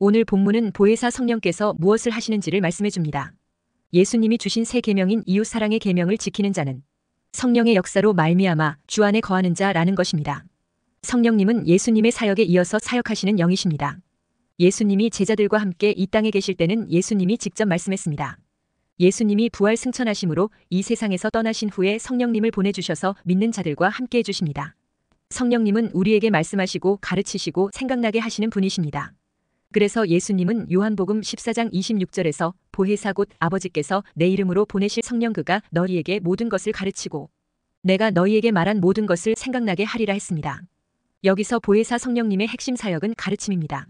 오늘 본문은 보혜사 성령께서 무엇을 하시는지를 말씀해 줍니다. 예수님이 주신 새 계명인 이웃 사랑의 계명을 지키는 자는 성령의 역사로 말미암아 주 안에 거하는 자라는 것입니다. 성령님은 예수님의 사역에 이어서 사역하시는 영이십니다. 예수님이 제자들과 함께 이 땅에 계실 때는 예수님이 직접 말씀했습니다. 예수님이 부활 승천하심으로 이 세상에서 떠나신 후에 성령님을 보내주셔서 믿는 자들과 함께 해주십니다. 성령님은 우리에게 말씀하시고 가르치시고 생각나게 하시는 분이십니다. 그래서 예수님은 요한복음 14장 26절에서 보혜사 곧 아버지께서 내 이름으로 보내실 성령 그가 너희에게 모든 것을 가르치고 내가 너희에게 말한 모든 것을 생각나게 하리라 했습니다. 여기서 보혜사 성령님의 핵심 사역은 가르침입니다.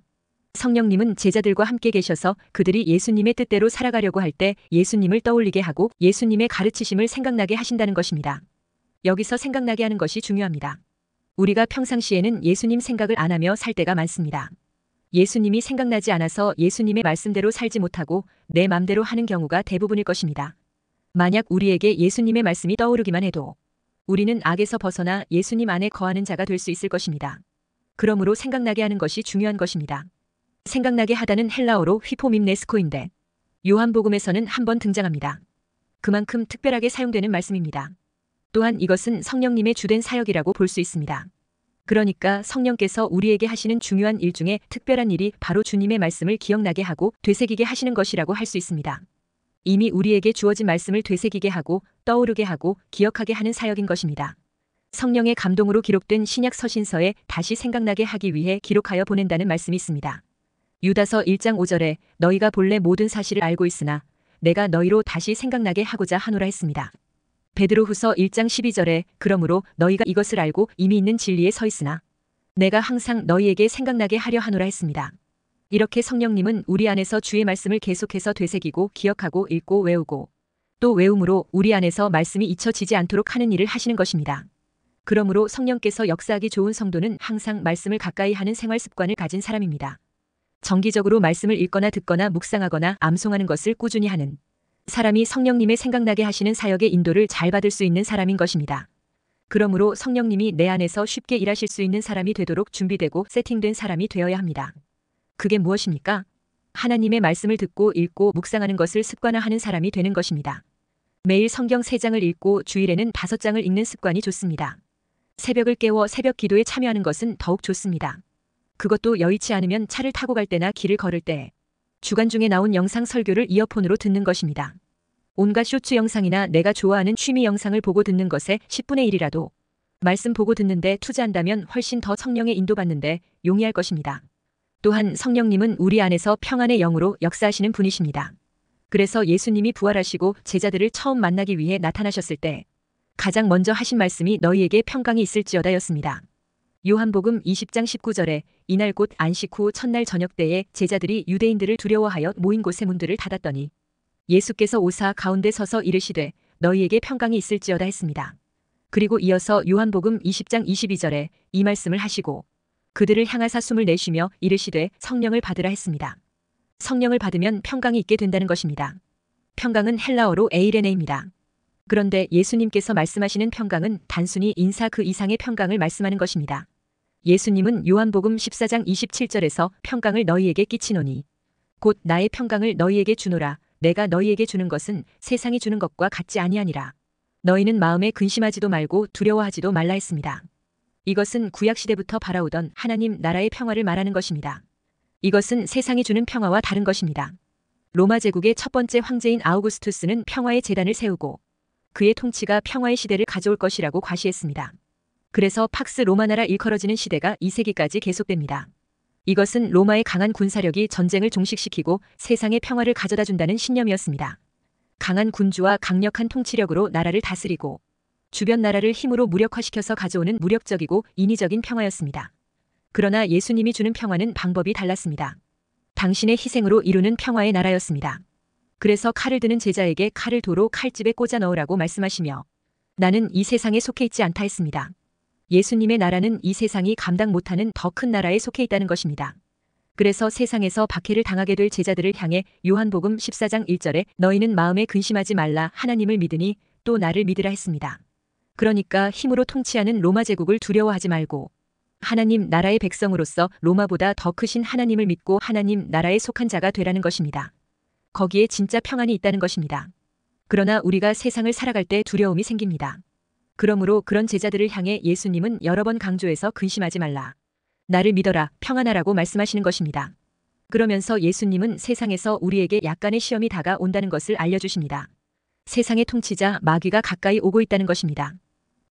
성령님은 제자들과 함께 계셔서 그들이 예수님의 뜻대로 살아가려고 할 때 예수님을 떠올리게 하고 예수님의 가르치심을 생각나게 하신다는 것입니다. 여기서 생각나게 하는 것이 중요합니다. 우리가 평상시에는 예수님 생각을 안 하며 살 때가 많습니다. 예수님이 생각나지 않아서 예수님의 말씀대로 살지 못하고 내 맘대로 하는 경우가 대부분일 것입니다. 만약 우리에게 예수님의 말씀이 떠오르기만 해도 우리는 악에서 벗어나 예수님 안에 거하는 자가 될 수 있을 것입니다. 그러므로 생각나게 하는 것이 중요한 것입니다. 생각나게 하다는 헬라어로 휘포밈네스코인데 요한복음에서는 한번 등장합니다. 그만큼 특별하게 사용되는 말씀입니다. 또한 이것은 성령님의 주된 사역이라고 볼 수 있습니다. 그러니까 성령께서 우리에게 하시는 중요한 일 중에 특별한 일이 바로 주님의 말씀을 기억나게 하고 되새기게 하시는 것이라고 할 수 있습니다. 이미 우리에게 주어진 말씀을 되새기게 하고 떠오르게 하고 기억하게 하는 사역인 것입니다. 성령의 감동으로 기록된 신약 서신서에 다시 생각나게 하기 위해 기록하여 보낸다는 말씀이 있습니다. 유다서 1장 5절에 너희가 본래 모든 사실을 알고 있으나 내가 너희로 다시 생각나게 하고자 하노라 했습니다. 베드로후서 1장 12절에 그러므로 너희가 이것을 알고 이미 있는 진리에 서 있으나 내가 항상 너희에게 생각나게 하려 하노라 했습니다. 이렇게 성령님은 우리 안에서 주의 말씀을 계속해서 되새기고 기억하고 읽고 외우고 또 외움으로 우리 안에서 말씀이 잊혀지지 않도록 하는 일을 하시는 것입니다. 그러므로 성령께서 역사하기 좋은 성도는 항상 말씀을 가까이 하는 생활 습관을 가진 사람입니다. 정기적으로 말씀을 읽거나 듣거나 묵상하거나 암송하는 것을 꾸준히 하는 사람이 성령님의 생각나게 하시는 사역의 인도를 잘 받을 수 있는 사람인 것입니다. 그러므로 성령님이 내 안에서 쉽게 일하실 수 있는 사람이 되도록 준비되고 세팅된 사람이 되어야 합니다. 그게 무엇입니까? 하나님의 말씀을 듣고 읽고 묵상하는 것을 습관화하는 사람이 되는 것입니다. 매일 성경 3장을 읽고 주일에는 5장을 읽는 습관이 좋습니다. 새벽을 깨워 새벽 기도에 참여하는 것은 더욱 좋습니다. 그것도 여의치 않으면 차를 타고 갈 때나 길을 걸을 때 주간 중에 나온 영상 설교를 이어폰으로 듣는 것입니다. 온갖 쇼츠 영상이나 내가 좋아하는 취미 영상을 보고 듣는 것에 10분의 1이라도 말씀 보고 듣는데 투자한다면 훨씬 더성령의 인도받는데 용이할 것입니다. 또한 성령님은 우리 안에서 평안의 영으로 역사하시는 분이십니다. 그래서 예수님이 부활하시고 제자들을 처음 만나기 위해 나타나셨을 때 가장 먼저 하신 말씀이 너희에게 평강이 있을지어다였습니다. 요한복음 20장 19절에 이날 곧 안식 후 첫날 저녁 때에 제자들이 유대인들을 두려워하여 모인 곳의 문들을 닫았더니 예수께서 오사 가운데 서서 이르시되 너희에게 평강이 있을지어다 했습니다. 그리고 이어서 요한복음 20장 22절에 이 말씀을 하시고 그들을 향하사 숨을 내쉬며 이르시되 성령을 받으라 했습니다. 성령을 받으면 평강이 있게 된다는 것입니다. 평강은 헬라어로 에이레네입니다. 그런데 예수님께서 말씀하시는 평강은 단순히 인사 그 이상의 평강을 말씀하는 것입니다. 예수님은 요한복음 14장 27절에서 평강을 너희에게 끼치노니 곧 나의 평강을 너희에게 주노라 내가 너희에게 주는 것은 세상이 주는 것과 같지 아니하니라 너희는 마음에 근심하지도 말고 두려워하지도 말라 했습니다. 이것은 구약 시대부터 바라오던 하나님 나라의 평화를 말하는 것입니다. 이것은 세상이 주는 평화와 다른 것입니다. 로마 제국의 첫 번째 황제인 아우구스투스는 평화의 재단을 세우고 그의 통치가 평화의 시대를 가져올 것이라고 과시했습니다. 그래서 팍스 로마나라 일컬어지는 시대가 2세기까지 계속됩니다. 이것은 로마의 강한 군사력이 전쟁을 종식시키고 세상의 평화를 가져다 준다는 신념이었습니다. 강한 군주와 강력한 통치력으로 나라를 다스리고 주변 나라를 힘으로 무력화시켜서 가져오는 무력적이고 인위적인 평화였습니다. 그러나 예수님이 주는 평화는 방법이 달랐습니다. 당신의 희생으로 이루는 평화의 나라였습니다. 그래서 칼을 드는 제자에게 칼을 도로 칼집에 꽂아 넣으라고 말씀하시며 나는 이 세상에 속해 있지 않다 했습니다. 예수님의 나라는 이 세상이 감당 못하는 더 큰 나라에 속해 있다는 것입니다. 그래서 세상에서 박해를 당하게 될 제자들을 향해 요한복음 14장 1절에 너희는 마음에 근심하지 말라 하나님을 믿으니 또 나를 믿으라 했습니다. 그러니까 힘으로 통치하는 로마 제국을 두려워하지 말고 하나님 나라의 백성으로서 로마보다 더 크신 하나님을 믿고 하나님 나라에 속한 자가 되라는 것입니다. 거기에 진짜 평안이 있다는 것입니다. 그러나 우리가 세상을 살아갈 때 두려움이 생깁니다. 그러므로 그런 제자들을 향해 예수님은 여러 번 강조해서 근심하지 말라. 나를 믿어라, 평안하라고 말씀하시는 것입니다. 그러면서 예수님은 세상에서 우리에게 약간의 시험이 다가온다는 것을 알려주십니다. 세상의 통치자 마귀가 가까이 오고 있다는 것입니다.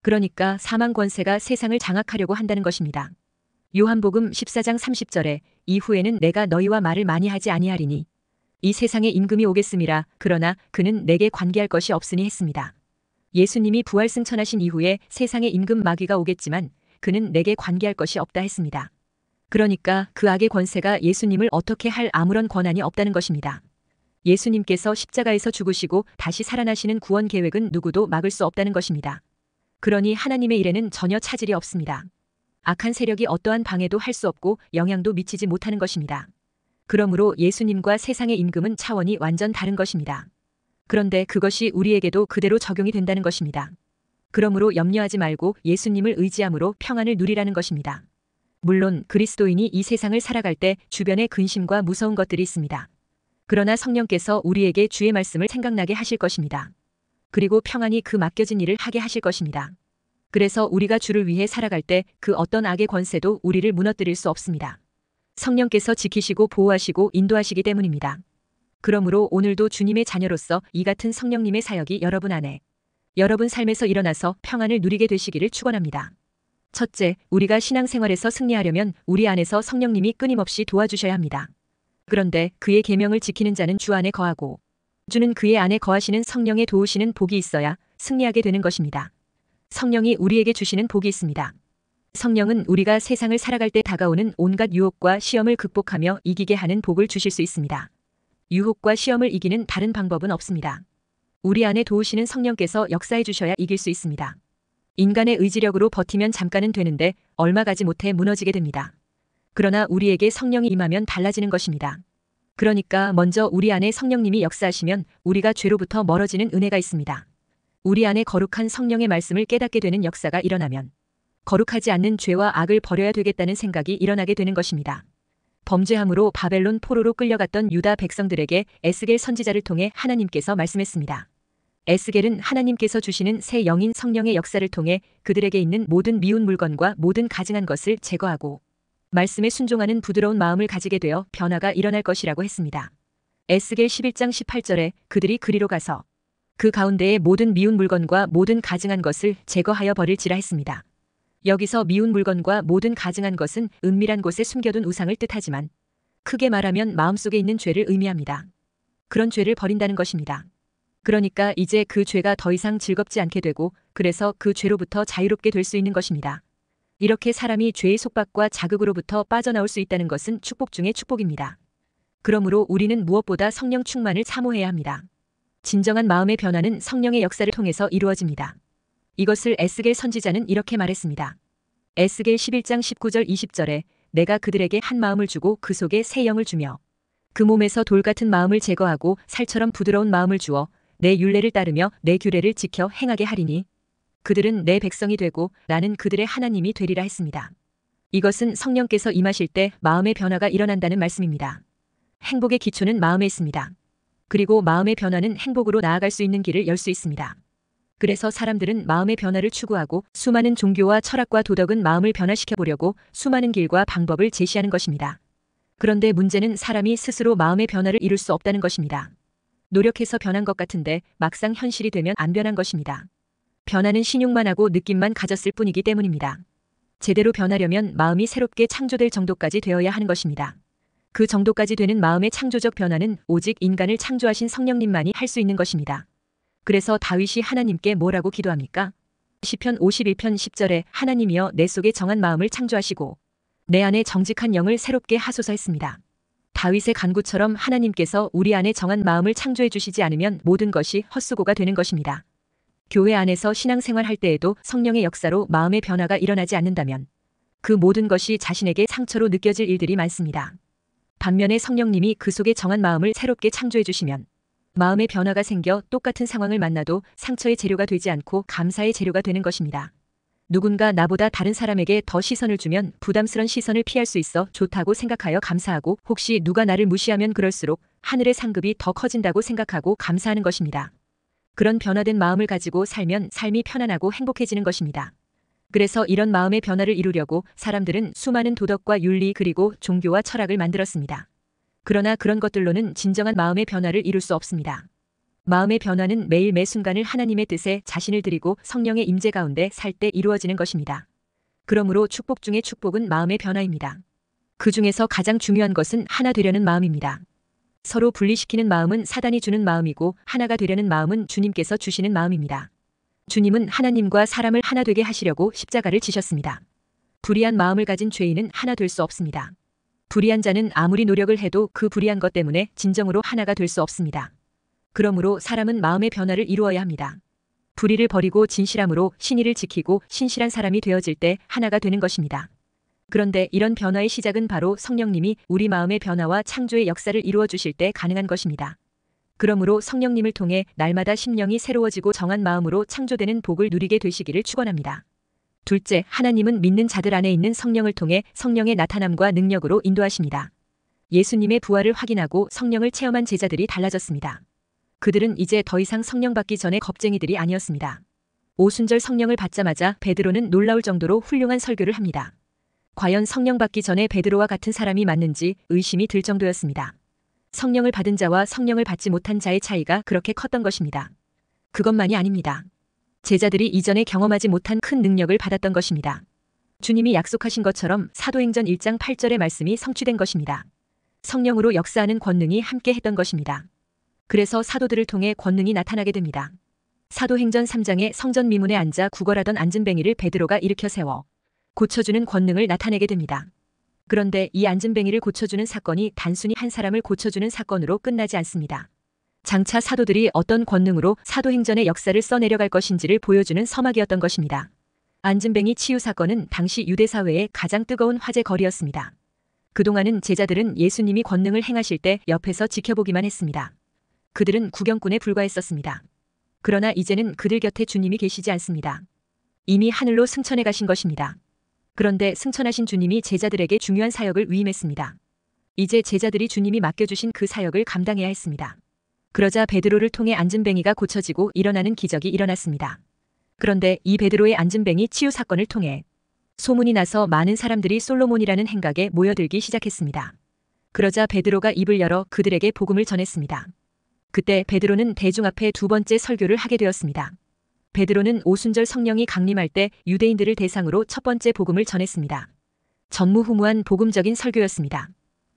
그러니까 사망 권세가 세상을 장악하려고 한다는 것입니다. 요한복음 14장 30절에 이후에는 내가 너희와 말을 많이 하지 아니하리니 이 세상에 임금이 오겠음니라 그러나 그는 내게 관계할 것이 없으니 했습니다. 예수님이 부활 승천하신 이후에 세상에 임금 마귀가 오겠지만 그는 내게 관계할 것이 없다 했습니다. 그러니까 그 악의 권세가 예수님을 어떻게 할 아무런 권한이 없다는 것입니다. 예수님께서 십자가에서 죽으시고 다시 살아나시는 구원 계획은 누구도 막을 수 없다는 것입니다. 그러니 하나님의 일에는 전혀 차질이 없습니다. 악한 세력이 어떠한 방해도 할 수 없고 영향도 미치지 못하는 것입니다. 그러므로 예수님과 세상의 임금은 차원이 완전 다른 것입니다. 그런데 그것이 우리에게도 그대로 적용이 된다는 것입니다. 그러므로 염려하지 말고 예수님을 의지함으로 평안을 누리라는 것입니다. 물론 그리스도인이 이 세상을 살아갈 때 주변에 근심과 무서운 것들이 있습니다. 그러나 성령께서 우리에게 주의 말씀을 생각나게 하실 것입니다. 그리고 평안이그 맡겨진 일을 하게 하실 것입니다. 그래서 우리가 주를 위해 살아갈 때 그 어떤 악의 권세도 우리를 무너뜨릴 수 없습니다. 성령께서 지키시고 보호하시고 인도하시기 때문입니다. 그러므로 오늘도 주님의 자녀로서 이 같은 성령님의 사역이 여러분 안에 여러분 삶에서 일어나서 평안을 누리게 되시기를 축원합니다. 첫째, 우리가 신앙생활에서 승리하려면 우리 안에서 성령님이 끊임없이 도와주셔야 합니다. 그런데 그의 계명을 지키는 자는 주 안에 거하고 주는 그의 안에 거하시는 성령에 도우시는 복이 있어야 승리하게 되는 것입니다. 성령이 우리에게 주시는 복이 있습니다. 성령은 우리가 세상을 살아갈 때 다가오는 온갖 유혹과 시험을 극복하며 이기게 하는 복을 주실 수 있습니다. 유혹과 시험을 이기는 다른 방법은 없습니다. 우리 안에 도우시는 성령께서 역사해 주셔야 이길 수 있습니다. 인간의 의지력으로 버티면 잠깐은 되는데 얼마 가지 못해 무너지게 됩니다. 그러나 우리에게 성령이 임하면 달라지는 것입니다. 그러니까 먼저 우리 안에 성령님이 역사하시면 우리가 죄로부터 멀어지는 은혜가 있습니다. 우리 안에 거룩한 성령의 말씀을 깨닫게 되는 역사가 일어나면 거룩하지 않는 죄와 악을 버려야 되겠다는 생각이 일어나게 되는 것입니다. 범죄함으로 바벨론 포로로 끌려갔던 유다 백성들에게 에스겔 선지자를 통해 하나님께서 말씀했습니다. 에스겔은 하나님께서 주시는 새 영인 성령의 역사를 통해 그들에게 있는 모든 미운 물건과 모든 가증한 것을 제거하고 말씀에 순종하는 부드러운 마음을 가지게 되어 변화가 일어날 것이라고 했습니다. 에스겔 11장 18절에 그들이 그리로 가서 그 가운데의 모든 미운 물건과 모든 가증한 것을 제거하여 버릴지라 했습니다. 여기서 미운 물건과 모든 가증한 것은 은밀한 곳에 숨겨둔 우상을 뜻하지만 크게 말하면 마음속에 있는 죄를 의미합니다. 그런 죄를 버린다는 것입니다. 그러니까 이제 그 죄가 더 이상 즐겁지 않게 되고 그래서 그 죄로부터 자유롭게 될 수 있는 것입니다. 이렇게 사람이 죄의 속박과 자극으로부터 빠져나올 수 있다는 것은 축복 중의 축복입니다. 그러므로 우리는 무엇보다 성령 충만을 사모해야 합니다. 진정한 마음의 변화는 성령의 역사를 통해서 이루어집니다. 이것을 에스겔 선지자는 이렇게 말했습니다. 에스겔 11장 19절 20절에 내가 그들에게 한 마음을 주고 그 속에 새 영을 주며 그 몸에서 돌 같은 마음을 제거하고 살처럼 부드러운 마음을 주어 내 율례를 따르며 내 규례를 지켜 행하게 하리니 그들은 내 백성이 되고 나는 그들의 하나님이 되리라 했습니다. 이것은 성령께서 임하실 때 마음의 변화가 일어난다는 말씀입니다. 행복의 기초는 마음에 있습니다. 그리고 마음의 변화는 행복으로 나아갈 수 있는 길을 열 수 있습니다. 그래서 사람들은 마음의 변화를 추구하고 수많은 종교와 철학과 도덕은 마음을 변화시켜 보려고 수많은 길과 방법을 제시하는 것입니다. 그런데 문제는 사람이 스스로 마음의 변화를 이룰 수 없다는 것입니다. 노력해서 변한 것 같은데 막상 현실이 되면 안 변한 것입니다. 변화는 신용만 하고 느낌만 가졌을 뿐이기 때문입니다. 제대로 변하려면 마음이 새롭게 창조될 정도까지 되어야 하는 것입니다. 그 정도까지 되는 마음의 창조적 변화는 오직 인간을 창조하신 성령님만이 할 수 있는 것입니다. 그래서 다윗이 하나님께 뭐라고 기도합니까? 시편 51편 10절에 하나님이여 내 속에 정한 마음을 창조하시고 내 안에 정직한 영을 새롭게 하소서 했습니다. 다윗의 간구처럼 하나님께서 우리 안에 정한 마음을 창조해 주시지 않으면 모든 것이 헛수고가 되는 것입니다. 교회 안에서 신앙생활 할 때에도 성령의 역사로 마음의 변화가 일어나지 않는다면 그 모든 것이 자신에게 상처로 느껴질 일들이 많습니다. 반면에 성령님이 그 속에 정한 마음을 새롭게 창조해 주시면 마음의 변화가 생겨 똑같은 상황을 만나도 상처의 재료가 되지 않고 감사의 재료가 되는 것입니다. 누군가 나보다 다른 사람에게 더 시선을 주면 부담스런 시선을 피할 수 있어 좋다고 생각하여 감사하고 혹시 누가 나를 무시하면 그럴수록 하늘의 상급이 더 커진다고 생각하고 감사하는 것입니다. 그런 변화된 마음을 가지고 살면 삶이 편안하고 행복해지는 것입니다. 그래서 이런 마음의 변화를 이루려고 사람들은 수많은 도덕과 윤리 그리고 종교와 철학을 만들었습니다. 그러나 그런 것들로는 진정한 마음의 변화를 이룰 수 없습니다. 마음의 변화는 매일 매 순간을 하나님의 뜻에 자신을 드리고 성령의 임재 가운데 살 때 이루어지는 것입니다. 그러므로 축복 중의 축복은 마음의 변화입니다. 그 중에서 가장 중요한 것은 하나 되려는 마음입니다. 서로 분리시키는 마음은 사단이 주는 마음이고 하나가 되려는 마음은 주님께서 주시는 마음입니다. 주님은 하나님과 사람을 하나 되게 하시려고 십자가를 지셨습니다. 불의한 마음을 가진 죄인은 하나 될 수 없습니다. 불의한 자는 아무리 노력을 해도 그 불의한 것 때문에 진정으로 하나가 될 수 없습니다. 그러므로 사람은 마음의 변화를 이루어야 합니다. 불의를 버리고 진실함으로 신의를 지키고 신실한 사람이 되어질 때 하나가 되는 것입니다. 그런데 이런 변화의 시작은 바로 성령님이 우리 마음의 변화와 창조의 역사를 이루어 주실 때 가능한 것입니다. 그러므로 성령님을 통해 날마다 심령이 새로워지고 정한 마음으로 창조되는 복을 누리게 되시기를 축원합니다. 둘째, 하나님은 믿는 자들 안에 있는 성령을 통해 성령의 나타남과 능력으로 인도하십니다. 예수님의 부활을 확인하고 성령을 체험한 제자들이 달라졌습니다. 그들은 이제 더 이상 성령 받기 전에 겁쟁이들이 아니었습니다. 오순절 성령을 받자마자 베드로는 놀라울 정도로 훌륭한 설교를 합니다. 과연 성령 받기 전에 베드로와 같은 사람이 맞는지 의심이 들 정도였습니다. 성령을 받은 자와 성령을 받지 못한 자의 차이가 그렇게 컸던 것입니다. 그것만이 아닙니다. 제자들이 이전에 경험하지 못한 큰 능력을 받았던 것입니다. 주님이 약속하신 것처럼 사도행전 1장 8절의 말씀이 성취된 것입니다. 성령으로 역사하는 권능이 함께 했던 것입니다. 그래서 사도들을 통해 권능이 나타나게 됩니다. 사도행전 3장에 성전 미문에 앉아 구걸하던 앉은뱅이를 베드로가 일으켜 세워 고쳐주는 권능을 나타내게 됩니다. 그런데 이 앉은뱅이를 고쳐주는 사건이 단순히 한 사람을 고쳐주는 사건으로 끝나지 않습니다. 장차 사도들이 어떤 권능으로 사도행전의 역사를 써내려갈 것인지를 보여주는 서막이었던 것입니다. 안진뱅이 치유 사건은 당시 유대 사회의 가장 뜨거운 화제거리였습니다. 그동안은 제자들은 예수님이 권능을 행하실 때 옆에서 지켜보기만 했습니다. 그들은 구경꾼에 불과했었습니다. 그러나 이제는 그들 곁에 주님이 계시지 않습니다. 이미 하늘로 승천해 가신 것입니다. 그런데 승천하신 주님이 제자들에게 중요한 사역을 위임했습니다. 이제 제자들이 주님이 맡겨주신 그 사역을 감당해야 했습니다. 그러자 베드로를 통해 앉은뱅이가 고쳐지고 일어나는 기적이 일어났습니다. 그런데 이 베드로의 앉은뱅이 치유 사건을 통해 소문이 나서 많은 사람들이 솔로몬이라는 행각에 모여들기 시작했습니다. 그러자 베드로가 입을 열어 그들에게 복음을 전했습니다. 그때 베드로는 대중 앞에 두 번째 설교를 하게 되었습니다. 베드로는 오순절 성령이 강림할 때 유대인들을 대상으로 첫 번째 복음을 전했습니다. 전무후무한 복음적인 설교였습니다.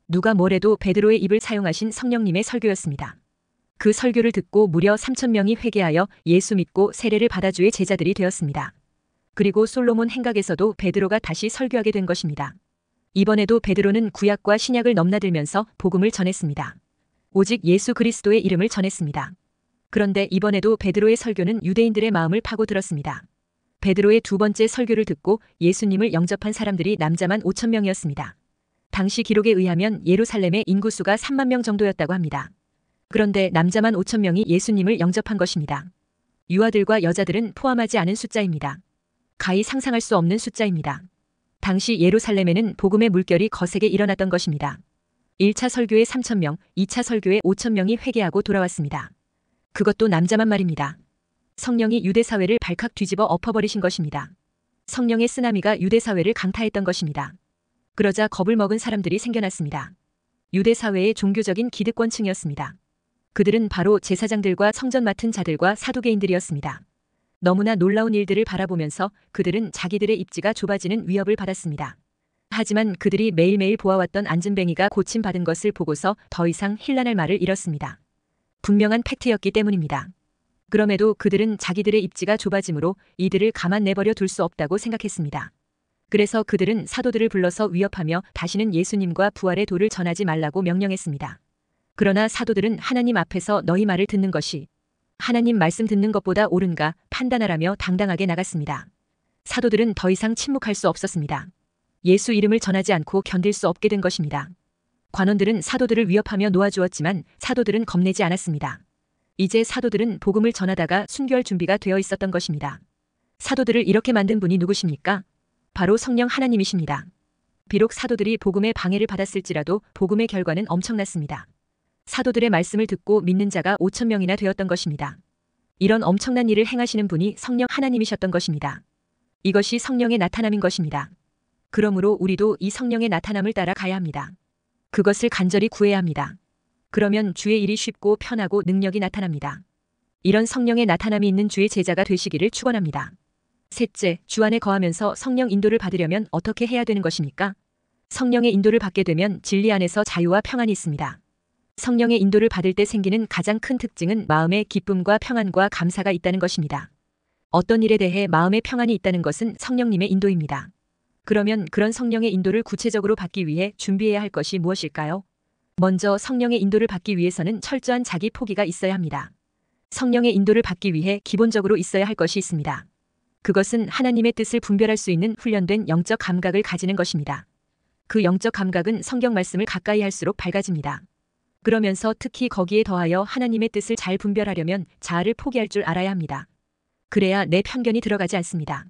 누가 뭐래도 베드로의 입을 사용하신 성령님의 설교였습니다. 그 설교를 듣고 무려 3천명이 회개하여 예수 믿고 세례를 받아 주의 제자들이 되었습니다. 그리고 솔로몬 행각에서도 베드로가 다시 설교하게 된 것입니다. 이번에도 베드로는 구약과 신약을 넘나들면서 복음을 전했습니다. 오직 예수 그리스도의 이름을 전했습니다. 그런데 이번에도 베드로의 설교는 유대인들의 마음을 파고들었습니다. 베드로의 두 번째 설교를 듣고 예수님을 영접한 사람들이 남자만 5천 명이었습니다. 당시 기록에 의하면 예루살렘의 인구수가 3만 명 정도였다고 합니다. 그런데 남자만 5천 명이 예수님을 영접한 것입니다. 유아들과 여자들은 포함하지 않은 숫자입니다. 가히 상상할 수 없는 숫자입니다. 당시 예루살렘에는 복음의 물결이 거세게 일어났던 것입니다. 1차 설교에 3천명 2차 설교에 5천명이 회개하고 돌아왔습니다. 그것도 남자만 말입니다. 성령이 유대사회를 발칵 뒤집어 엎어버리신 것입니다. 성령의 쓰나미가 유대사회를 강타했던 것입니다. 그러자 겁을 먹은 사람들이 생겨났습니다. 유대사회의 종교적인 기득권층이었습니다. 그들은 바로 제사장들과 성전 맡은 자들과 사도개인들이었습니다. 너무나 놀라운 일들을 바라보면서 그들은 자기들의 입지가 좁아지는 위협을 받았습니다. 하지만 그들이 매일매일 보아왔던 안전뱅이가 고침받은 것을 보고서 더 이상 힐난할 말을 잃었습니다. 분명한 팩트였기 때문입니다. 그럼에도 그들은 자기들의 입지가 좁아지므로 이들을 가만 내버려 둘 수 없다고 생각했습니다. 그래서 그들은 사도들을 불러서 위협하며 다시는 예수님과 부활의 도를 전하지 말라고 명령했습니다. 그러나 사도들은 하나님 앞에서 너희 말을 듣는 것이 하나님 말씀 듣는 것보다 옳은가 판단하라며 당당하게 나갔습니다. 사도들은 더 이상 침묵할 수 없었습니다. 예수 이름을 전하지 않고 견딜 수 없게 된 것입니다. 관원들은 사도들을 위협하며 놓아주었지만 사도들은 겁내지 않았습니다. 이제 사도들은 복음을 전하다가 순교할 준비가 되어 있었던 것입니다. 사도들을 이렇게 만든 분이 누구십니까? 바로 성령 하나님이십니다. 비록 사도들이 복음의 방해를 받았을지라도 복음의 결과는 엄청났습니다. 사도들의 말씀을 듣고 믿는 자가 5천 명이나 되었던 것입니다. 이런 엄청난 일을 행하시는 분이 성령 하나님이셨던 것입니다. 이것이 성령의 나타남인 것입니다. 그러므로 우리도 이 성령의 나타남을 따라 가야 합니다. 그것을 간절히 구해야 합니다. 그러면 주의 일이 쉽고 편하고 능력이 나타납니다. 이런 성령의 나타남이 있는 주의 제자가 되시기를 축원합니다. 셋째, 주 안에 거하면서 성령 인도를 받으려면 어떻게 해야 되는 것입니까? 성령의 인도를 받게 되면 진리 안에서 자유와 평안이 있습니다. 성령의 인도를 받을 때 생기는 가장 큰 특징은 마음의 기쁨과 평안과 감사가 있다는 것입니다. 어떤 일에 대해 마음의 평안이 있다는 것은 성령님의 인도입니다. 그러면 그런 성령의 인도를 구체적으로 받기 위해 준비해야 할 것이 무엇일까요? 먼저 성령의 인도를 받기 위해서는 철저한 자기 포기가 있어야 합니다. 성령의 인도를 받기 위해 기본적으로 있어야 할 것이 있습니다. 그것은 하나님의 뜻을 분별할 수 있는 훈련된 영적 감각을 가지는 것입니다. 그 영적 감각은 성경 말씀을 가까이 할수록 밝아집니다. 그러면서 특히 거기에 더하여 하나님의 뜻을 잘 분별하려면 자아를 포기할 줄 알아야 합니다. 그래야 내 편견이 들어가지 않습니다.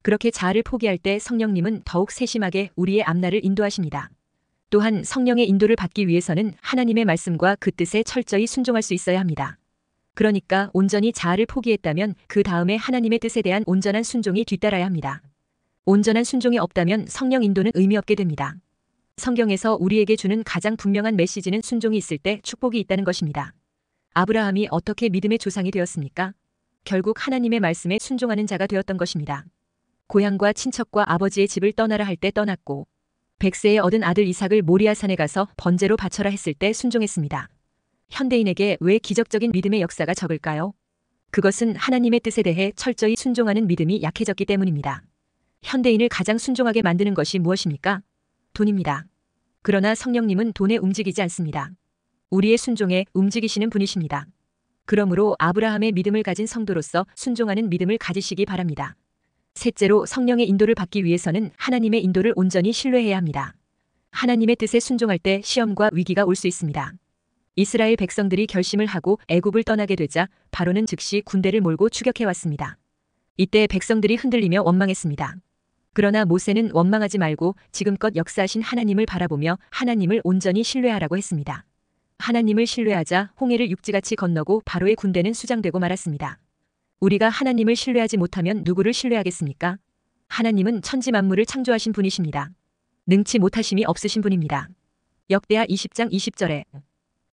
그렇게 자아를 포기할 때 성령님은 더욱 세심하게 우리의 앞날을 인도하십니다. 또한 성령의 인도를 받기 위해서는 하나님의 말씀과 그 뜻에 철저히 순종할 수 있어야 합니다. 그러니까 온전히 자아를 포기했다면 그 다음에 하나님의 뜻에 대한 온전한 순종이 뒤따라야 합니다. 온전한 순종이 없다면 성령 인도는 의미 없게 됩니다. 성경에서 우리에게 주는 가장 분명한 메시지는 순종이 있을 때 축복이 있다는 것입니다. 아브라함이 어떻게 믿음의 조상이 되었습니까? 결국 하나님의 말씀에 순종하는 자가 되었던 것입니다. 고향과 친척과 아버지의 집을 떠나라 할 때 떠났고 백세에 얻은 아들 이삭을 모리아산에 가서 번제로 바쳐라 했을 때 순종했습니다. 현대인에게 왜 기적적인 믿음의 역사가 적을까요? 그것은 하나님의 뜻에 대해 철저히 순종하는 믿음이 약해졌기 때문입니다. 현대인을 가장 순종하게 만드는 것이 무엇입니까? 돈입니다. 그러나 성령님은 돈에 움직이지 않습니다. 우리의 순종에 움직이시는 분이십니다. 그러므로 아브라함의 믿음을 가진 성도로서 순종하는 믿음을 가지시기 바랍니다. 셋째로 성령의 인도를 받기 위해서는 하나님의 인도를 온전히 신뢰해야 합니다. 하나님의 뜻에 순종할 때 시험과 위기가 올 수 있습니다. 이스라엘 백성들이 결심을 하고 애굽을 떠나게 되자 바로는 즉시 군대를 몰고 추격해 왔습니다. 이때 백성들이 흔들리며 원망했습니다. 그러나 모세는 원망하지 말고 지금껏 역사하신 하나님을 바라보며 하나님을 온전히 신뢰하라고 했습니다. 하나님을 신뢰하자 홍해를 육지같이 건너고 바로의 군대는 수장되고 말았습니다. 우리가 하나님을 신뢰하지 못하면 누구를 신뢰하겠습니까? 하나님은 천지 만물을 창조하신 분이십니다. 능치 못하심이 없으신 분입니다. 역대하 20장 20절에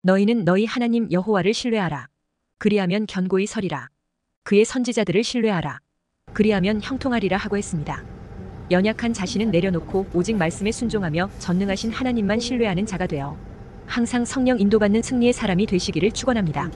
너희는 너희 하나님 여호와를 신뢰하라. 그리하면 견고히 서리라. 그의 선지자들을 신뢰하라. 그리하면 형통하리라 하고 했습니다. 연약한 자신은 내려놓고 오직 말씀에 순종하며 전능하신 하나님만 신뢰하는 자가 되어 항상 성령 인도받는 승리의 사람이 되시기를 축원합니다.